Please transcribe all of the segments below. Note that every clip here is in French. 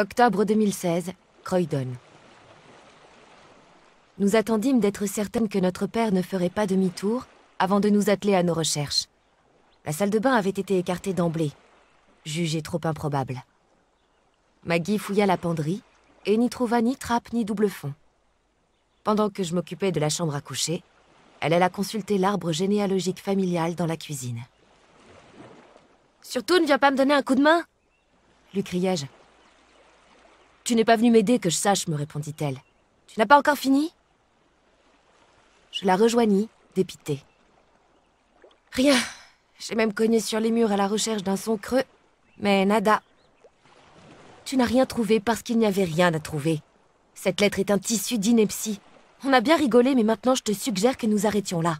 Octobre 2016, Croydon. Nous attendîmes d'être certaines que notre père ne ferait pas demi-tour avant de nous atteler à nos recherches. La salle de bain avait été écartée d'emblée, jugée trop improbable. Maggie fouilla la penderie et n'y trouva ni trappe ni double fond. Pendant que je m'occupais de la chambre à coucher, elle alla consulter l'arbre généalogique familial dans la cuisine. Surtout ne viens pas me donner un coup de main lui criai-je tu n'es pas venu m'aider, que je sache, me répondit-elle. Tu n'as pas encore fini Je la rejoignis, dépitée. Rien. J'ai même cogné sur les murs à la recherche d'un son creux, mais nada. Tu n'as rien trouvé parce qu'il n'y avait rien à trouver. Cette lettre est un tissu d'ineptie. On a bien rigolé, mais maintenant je te suggère que nous arrêtions là.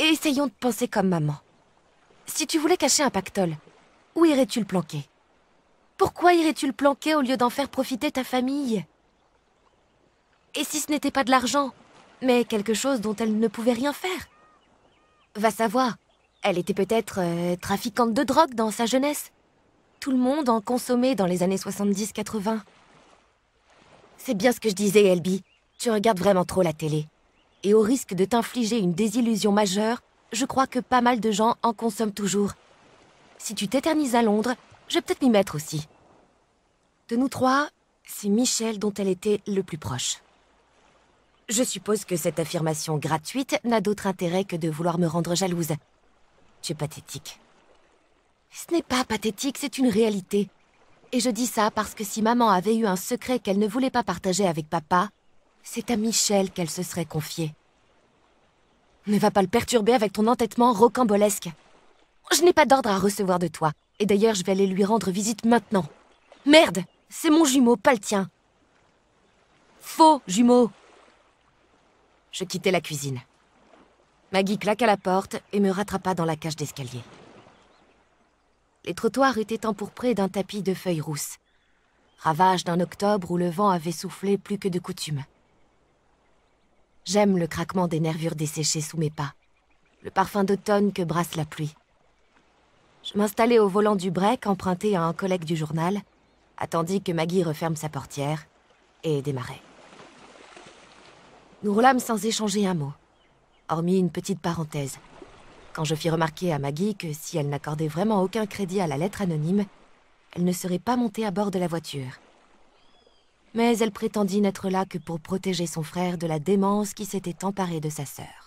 essayons de penser comme maman. Si tu voulais cacher un pactole, où irais-tu le planquer pourquoi irais-tu le planquer au lieu d'en faire profiter ta famille Et si ce n'était pas de l'argent, mais quelque chose dont elle ne pouvait rien faire Va savoir, elle était peut-être euh, trafiquante de drogue dans sa jeunesse. Tout le monde en consommait dans les années 70-80. C'est bien ce que je disais, Elby. Tu regardes vraiment trop la télé. Et au risque de t'infliger une désillusion majeure, je crois que pas mal de gens en consomment toujours. Si tu t'éternises à Londres, je vais peut-être m'y mettre aussi. De nous trois, c'est Michel dont elle était le plus proche. Je suppose que cette affirmation gratuite n'a d'autre intérêt que de vouloir me rendre jalouse. Tu es pathétique. Ce n'est pas pathétique, c'est une réalité. Et je dis ça parce que si maman avait eu un secret qu'elle ne voulait pas partager avec papa, c'est à Michel qu'elle se serait confiée. Ne va pas le perturber avec ton entêtement rocambolesque. Je n'ai pas d'ordre à recevoir de toi. Et d'ailleurs, je vais aller lui rendre visite maintenant. Merde C'est mon jumeau, pas le tien. Faux jumeau Je quittais la cuisine. Maggie claqua la porte et me rattrapa dans la cage d'escalier. Les trottoirs étaient empourprés d'un tapis de feuilles rousses. Ravage d'un octobre où le vent avait soufflé plus que de coutume. J'aime le craquement des nervures desséchées sous mes pas, le parfum d'automne que brasse la pluie. Je m'installai au volant du break emprunté à un collègue du journal, attendis que Maggie referme sa portière et démarrait. Nous roulâmes sans échanger un mot, hormis une petite parenthèse, quand je fis remarquer à Maggie que si elle n'accordait vraiment aucun crédit à la lettre anonyme, elle ne serait pas montée à bord de la voiture. Mais elle prétendit n'être là que pour protéger son frère de la démence qui s'était emparée de sa sœur.